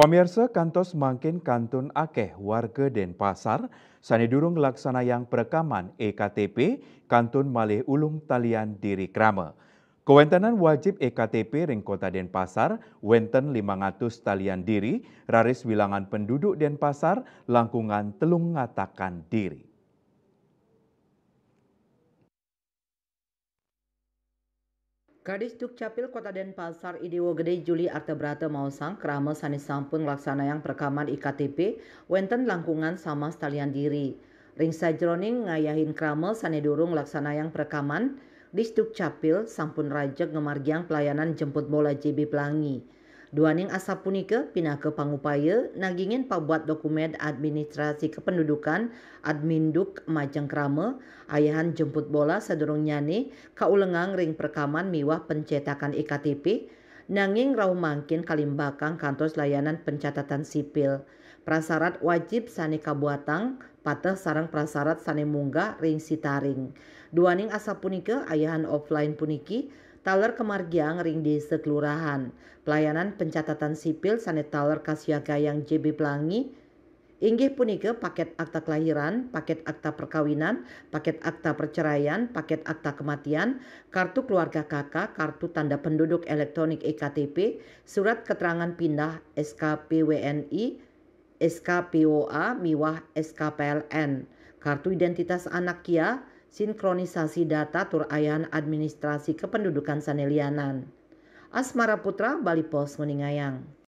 Pemirsa, kantos makin kantun akeh warga Denpasar, laksana yang perekaman EKTP, kantun malih ulung talian diri krama. Kewentanan wajib EKTP ring kota Denpasar, wenten 500 talian diri, raris wilangan penduduk Denpasar, langkungan telung ngatakan diri. Kadis Dukcapil Kota Denpasar Idewo Gede Juli Artebrate Mausang kerama sanis sampun yang perekaman IKTP wenten langkungan sama Stalian diri. Ringsa jroning ngayahin kerama Laksana yang perekaman di Dukcapil sampun rajek ngemargiang pelayanan jemput bola JB Pelangi. Duaning asap punika pindah ke pangupaya nagingin pabuat dokumen administrasi kependudukan adminduk majeng krama ayahan jemput bola sedurung nyane kaulengang ring perekaman miwah pencetakan iktp e nanging rauh mangkin kalimbakang kantor layanan pencatatan sipil prasarat wajib sani kabuatang patah sarang prasarat sani munggah ring sitaring duaning asap punika ayahan offline puniki Taler Kemargiang Ring di sekelurahan. Pelayanan pencatatan sipil sanet Taler yang JB Pelangi Inggih punike paket akta kelahiran, paket akta perkawinan, paket akta perceraian, paket akta kematian, kartu keluarga kakak, kartu tanda penduduk elektronik EKTP, surat keterangan pindah SKPWNI, SKPOA, MIWAH, SKPLN, kartu identitas anak KIA, sinkronisasi data turayan administrasi kependudukan Sanelianan. Asmara Putra Bali Pos Meningayang.